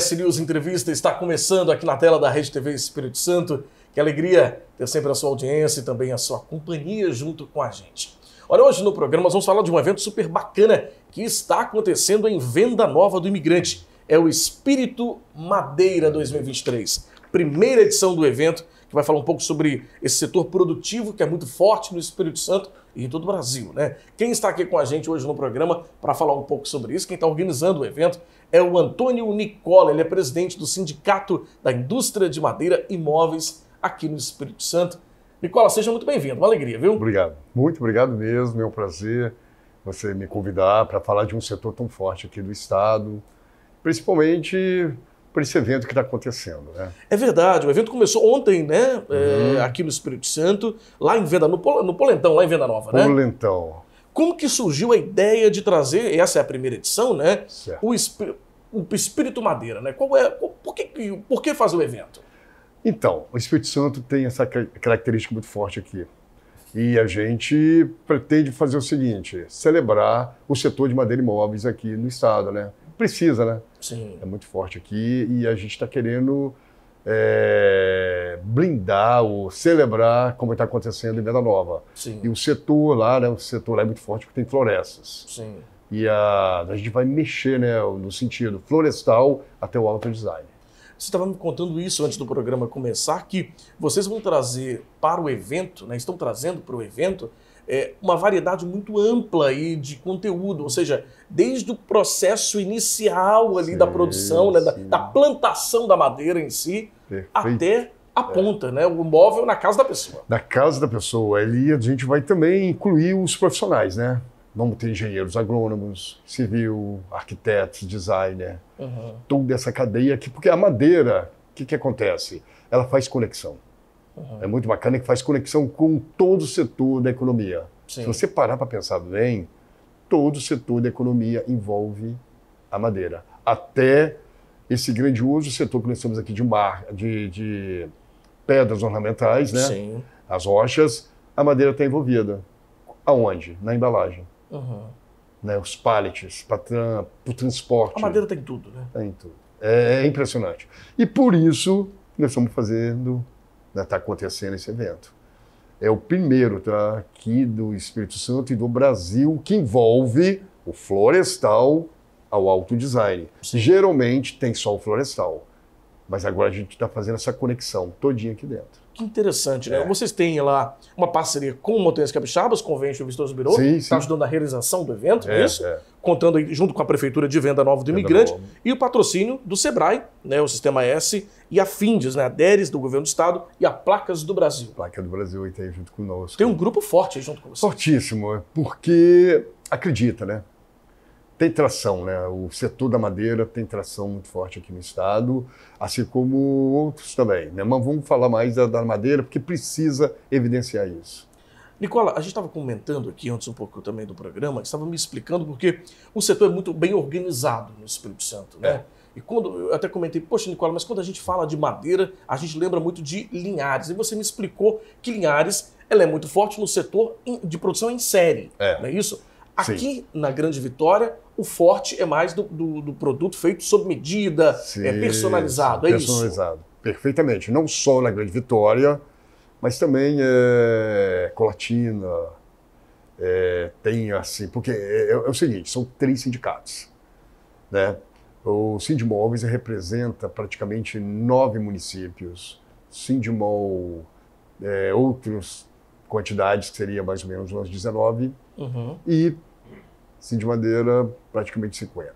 RS News Entrevista está começando aqui na tela da Rede TV Espírito Santo. Que alegria ter sempre a sua audiência e também a sua companhia junto com a gente. Olha, hoje no programa nós vamos falar de um evento super bacana que está acontecendo em Venda Nova do Imigrante. É o Espírito Madeira 2023, primeira edição do evento que vai falar um pouco sobre esse setor produtivo que é muito forte no Espírito Santo e em todo o Brasil. Né? Quem está aqui com a gente hoje no programa para falar um pouco sobre isso, quem está organizando o evento, é o Antônio Nicola. Ele é presidente do Sindicato da Indústria de Madeira e Móveis aqui no Espírito Santo. Nicola, seja muito bem-vindo, uma alegria, viu? Obrigado, muito obrigado mesmo, é um prazer você me convidar para falar de um setor tão forte aqui do Estado, principalmente para esse evento que está acontecendo. Né? É verdade, o evento começou ontem, né? É, uhum. É, aqui no Espírito Santo, lá em Venda, no, no Polentão, lá em Venda Nova, Polentão. né? Polentão. Como que surgiu a ideia de trazer, essa é a primeira edição, né? Certo. O, o Espírito Madeira, né? Qual é, por, que, por que fazer o evento? Então, o Espírito Santo tem essa característica muito forte aqui. E a gente pretende fazer o seguinte: celebrar o setor de madeira imóveis aqui no estado, né? precisa, né? Sim. É muito forte aqui e a gente está querendo é, blindar ou celebrar como está acontecendo em Venda Nova. Sim. E o setor lá, né, o setor lá é muito forte porque tem florestas. Sim. E a, a gente vai mexer né, no sentido florestal até o auto design. Você estava me contando isso antes do programa começar, que vocês vão trazer para o evento, né, estão trazendo para o evento é, uma variedade muito ampla e de conteúdo, ou seja, desde o processo inicial ali sim, da produção, né, da, da, plantação da madeira em si, Perfeito. até a é. ponta, é. né, o móvel na casa da pessoa. Na casa da pessoa. Ali a gente vai também incluir os profissionais, né? Vamos ter engenheiros agrônomos, civil, arquitetos, designer, uhum. toda essa cadeia aqui, porque a madeira, o que, que acontece? Ela faz conexão. Uhum. É muito bacana que faz conexão com todo o setor da economia. Sim. Se você parar para pensar bem, todo o setor da economia envolve a madeira. Até esse grandioso setor que nós temos aqui de mar, de, de pedras ornamentais, né? Sim. As rochas, a madeira está envolvida. Aonde? Na embalagem. Uhum. Né, os pallets, para o transporte. A madeira tem tá tudo, né? Tem tá tudo. É, é impressionante. E por isso nós estamos fazendo está né, acontecendo esse evento. É o primeiro tá, aqui do Espírito Santo e do Brasil que envolve o florestal ao autodesign. Geralmente tem só o florestal, mas agora a gente está fazendo essa conexão todinha aqui dentro. Que interessante, né? É. Vocês têm lá uma parceria com o Montanhas Capixabas, com o Venture Vistoso Birô, que está ajudando na realização do evento, é, é, isso? É. Contando junto com a Prefeitura de Venda Nova do Venda Imigrante Nova. e o patrocínio do SEBRAE, né, o Sistema S, e a FINDES, né, a DERES do Governo do Estado e a Placas do Brasil. Placa do Brasil está aí junto conosco. Tem um grupo forte aí junto com você. Fortíssimo, é porque acredita, né? tem tração, né? O setor da madeira tem tração muito forte aqui no estado, assim como outros também, né? Mas vamos falar mais da, da madeira, porque precisa evidenciar isso. Nicola, a gente estava comentando aqui antes um pouco também do programa, estava me explicando porque o setor é muito bem organizado no Espírito Santo, né? É. E quando eu até comentei, poxa, Nicola, mas quando a gente fala de madeira, a gente lembra muito de Linhares. E você me explicou que Linhares ela é muito forte no setor de produção em série, é. não é isso? Aqui, Sim. na Grande Vitória, o forte é mais do, do, do produto feito sob medida, Sim, é personalizado, é personalizado. isso? Personalizado, perfeitamente. Não só na Grande Vitória, mas também é, Colatina, é, tem assim, porque é, é, é o seguinte, são três sindicatos, né? O Sindimóveis representa praticamente nove municípios, Sindimol, é, outros quantidades, que seria mais ou menos umas 19, uhum. e Assim, de madeira, praticamente 50.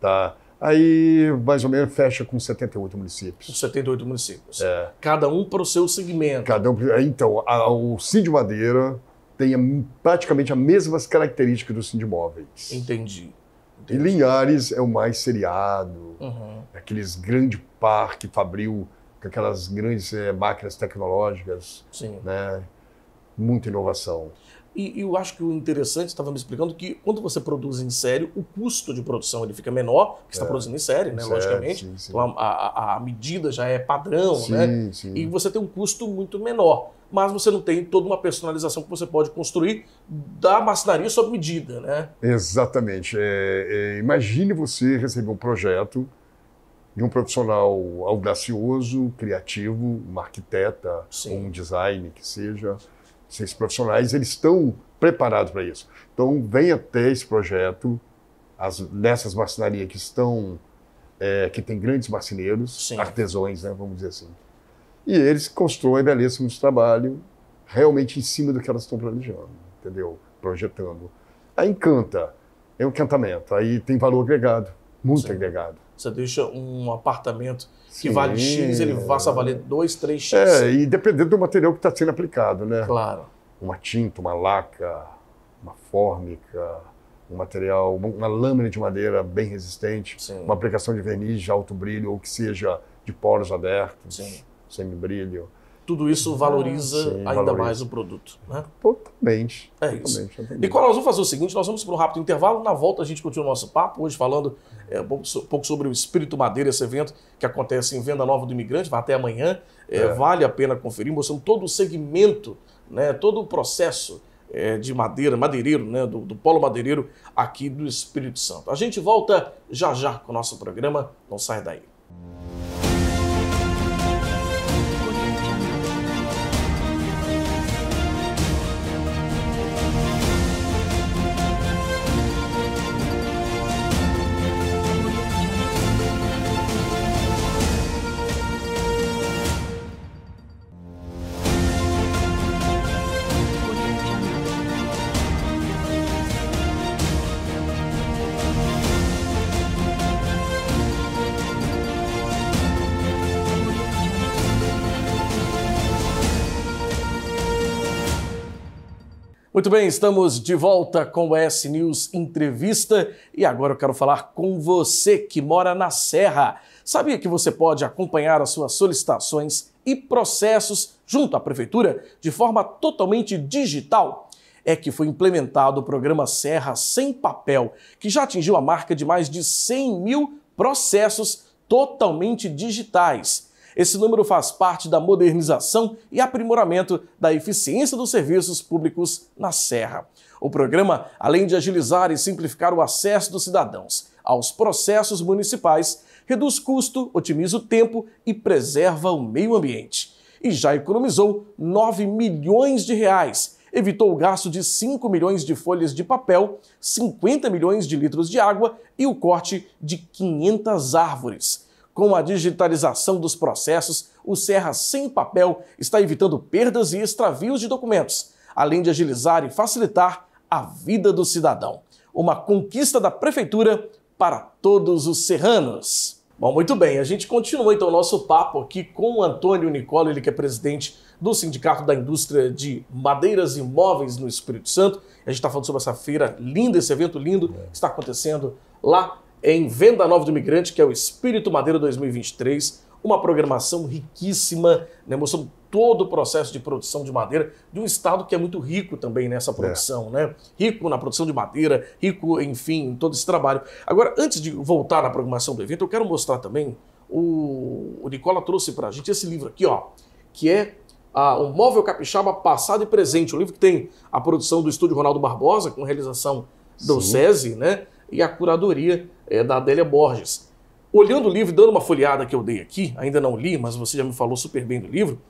Tá? Aí, mais ou menos, fecha com 78 municípios. 78 municípios. É. Cada um para o seu segmento. Cada um, é, então, a, o Cid Madeira tem a, praticamente as mesmas características do Cid Móveis. Entendi. Entendi. E Linhares é o mais seriado, uhum. aqueles grande parque fabril, com aquelas grandes é, máquinas tecnológicas. Sim. Né? Muita inovação. E, eu acho que o interessante, estava me explicando, que quando você produz em série, o custo de produção ele fica menor, que está é, produzindo em série, né? Certo, logicamente. Sim, sim. Então a, a, a, medida já é padrão, sim, né? E você tem um custo muito menor. Mas você não tem toda uma personalização que você pode construir da maçonaria sob medida, né? Exatamente. É, é, imagine você receber um projeto de um profissional audacioso, criativo, um arquiteta, ou um design que seja esses profissionais, eles estão preparados para isso. Então, venha ter esse projeto as, nessas marcenarias que estão, é, que tem grandes marceneiros, Sim. artesões, né, vamos dizer assim. E eles constroem belíssimos trabalho realmente em cima do que elas estão planejando, entendeu? Projetando. Aí encanta, é um encantamento, aí tem valor agregado, muito Sim. agregado. Você deixa um apartamento Sim. que vale X, ele passa a valer 2, 3X. É, e dependendo do material que está sendo aplicado, né? Claro. Uma tinta, uma laca, uma fórmica, um material, uma lâmina de madeira bem resistente, Sim. uma aplicação de verniz de alto brilho ou que seja de poros abertos, semibrilho tudo isso ah, valoriza Sim, ainda valoriza. mais o produto. Né? Totalmente. É totalmente, isso. E Nicolau, nós vamos fazer o seguinte: nós vamos para um rápido intervalo. Na volta, a gente continua o nosso papo, hoje falando é, um pouco sobre o Espírito Madeira, esse evento que acontece em Venda Nova do Imigrante, vai até amanhã. É, é. Vale a pena conferir, mostrando todo o segmento, né, todo o processo é, de madeira, madeireiro, né, do, do polo madeireiro aqui do Espírito Santo. A gente volta já já com o nosso programa. Não sai daí. Muito bem, estamos de volta com o S News Entrevista e agora eu quero falar com você que mora na Serra. Sabia que você pode acompanhar as suas solicitações e processos junto à Prefeitura de forma totalmente digital? É que foi implementado o programa Serra Sem Papel, que já atingiu a marca de mais de 100 mil processos totalmente digitais. Esse número faz parte da modernização e aprimoramento da eficiência dos serviços públicos na Serra. O programa, além de agilizar e simplificar o acesso dos cidadãos aos processos municipais, reduz custo, otimiza o tempo e preserva o meio ambiente. E já economizou 9 milhões de reais evitou o gasto de 5 milhões de folhas de papel, 50 milhões de litros de água e o corte de 500 árvores. Com a digitalização dos processos, o Serra Sem Papel está evitando perdas e extravios de documentos, além de agilizar e facilitar a vida do cidadão. Uma conquista da Prefeitura para todos os serranos. Bom, muito bem, a gente continua então o nosso papo aqui com o Antônio Nicola, ele que é presidente do Sindicato da Indústria de Madeiras e Móveis no Espírito Santo. A gente está falando sobre essa feira linda, esse evento lindo que está acontecendo lá em Venda Nova do Imigrante, que é o Espírito Madeira 2023, uma programação riquíssima, né, mostrando todo o processo de produção de madeira de um estado que é muito rico também nessa é. produção, é. né? Rico na produção de madeira, rico, enfim, em todo esse trabalho. Agora, antes de voltar na programação do evento, eu quero mostrar também o, o Nicola trouxe para a gente esse livro aqui, ó, que é ah, o móvel capixaba passado e presente, um livro que tem a produção do Estúdio Ronaldo Barbosa com realização do Sim. SESI, né? e a curadoria é, da Adélia Borges. Olhando o livro, dando uma folheada que eu dei aqui, ainda não li, mas você já me falou super bem do livro,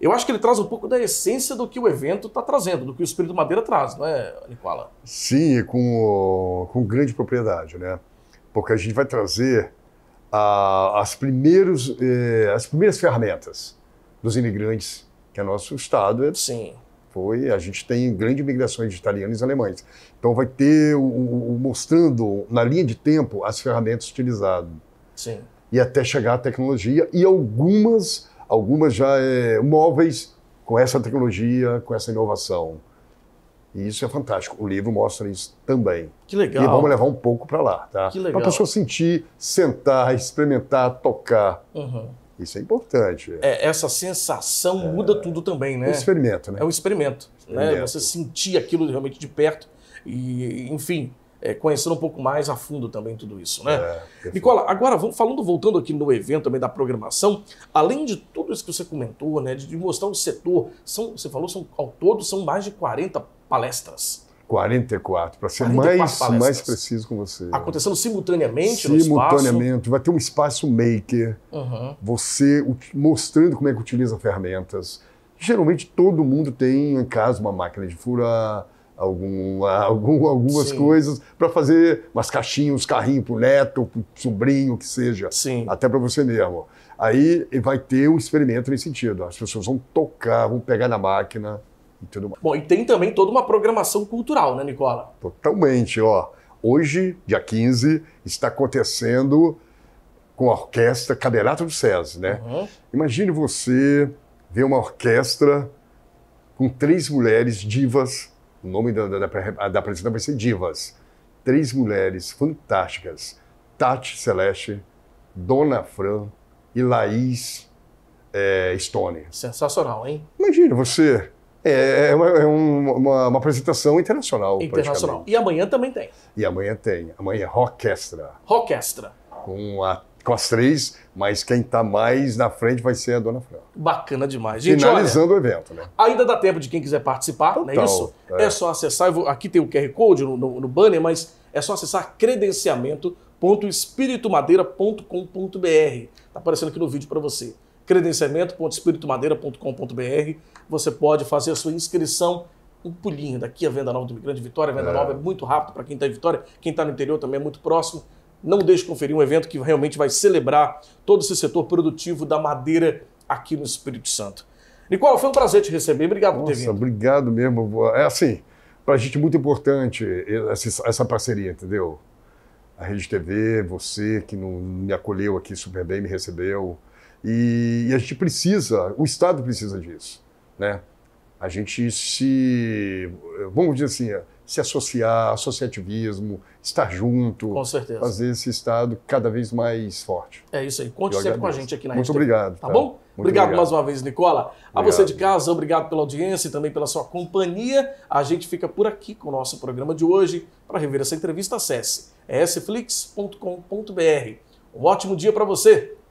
eu acho que ele traz um pouco da essência do que o evento está trazendo, do que o Espírito Madeira traz, não é, Nicola? Sim, com, com grande propriedade, né? Porque a gente vai trazer a, as, primeiros, eh, as primeiras ferramentas dos imigrantes, que é nosso Estado, é Sim foi. A gente tem grande migração de italianos e alemães. Então vai ter o, o, mostrando na linha de tempo as ferramentas utilizadas. Sim. E até chegar à tecnologia e algumas, algumas já é, móveis com essa tecnologia, com essa inovação. E isso é fantástico. O livro mostra isso também. Que legal. E vamos levar um pouco para lá, tá? Que legal. Para a pessoa sentir, sentar, experimentar, tocar. Uhum. Isso é importante. É, essa sensação é... muda tudo também, né? É um experimento, né? É um experimento, né? experimento. Né? Você sentir aquilo realmente de perto e, enfim, é, conhecendo um pouco mais a fundo também tudo isso, né? É, Nicola, agora vamos falando, voltando aqui no evento também da programação, além de tudo isso que você comentou, né, de, de mostrar o setor, são, você falou, são, ao todo são mais de 40 palestras. 44, para ser 44 mais, mais preciso com você. Acontecendo simultaneamente, Simultaneamente. Vai ter um espaço maker, uhum. você mostrando como é que utiliza ferramentas. Geralmente todo mundo tem em casa uma máquina de furar, algum, algum algumas Sim. coisas, para fazer umas caixinhas, uns carrinhos para o neto, para o sobrinho, que seja. Sim. Até para você mesmo. Aí vai ter um experimento nesse sentido. As pessoas vão tocar, vão pegar na máquina e tudo mais. Bom, e tem também toda uma programação cultural, né, Nicola? Totalmente, ó. Hoje, dia 15, está acontecendo com a orquestra Cadeirato do SESI, né? Uhum. Imagine você ver uma orquestra com três mulheres divas, o nome da, da, da, da apresentação vai ser Divas. Três mulheres fantásticas, Tati Celeste, Dona Fran e Laís é, Stone. Sensacional, hein? Imagina você é, é, uma, é um, uma, uma, apresentação internacional. Internacional. E amanhã também tem. E amanhã tem. Amanhã é Rockestra. Rockestra. Com, a, com as três, mas quem está mais na frente vai ser a Dona Fran. Bacana demais. Gente, Finalizando olha, o evento, né? Ainda dá tempo de quem quiser participar, Total, não é isso? É, é só acessar. Vou, aqui tem o QR Code no, no, no banner, mas é só acessar credenciamento.espiritomadeira.com.br. Está aparecendo aqui no vídeo para você credenciamento.espiritomadeira.com.br. Você pode fazer a sua inscrição um pulinho daqui a Venda Nova do grande Vitória. A Venda é. Nova é muito rápido para quem está em Vitória, quem está no interior também é muito próximo. Não deixe de conferir um evento que realmente vai celebrar todo esse setor produtivo da madeira aqui no Espírito Santo. Nicolau foi um prazer te receber. Obrigado Nossa, por ter vindo. Obrigado mesmo. É assim, para a gente é muito importante essa parceria, entendeu? A Rede TV, você que me acolheu aqui super bem, me recebeu e, e a gente precisa, o Estado precisa disso, né? A gente se, vamos dizer assim, se associar, associativismo, estar junto. Com certeza. Fazer esse Estado cada vez mais forte. É isso aí. Conte sempre com a gente aqui na Muito obrigado. Tá, bom? obrigado, obrigado, mais uma vez, Nicola. Obrigado. A você de casa, obrigado pela audiência e também pela sua companhia. A gente fica por aqui com o nosso programa de hoje. Para rever essa entrevista, acesse sflix.com.br. Um ótimo dia para você!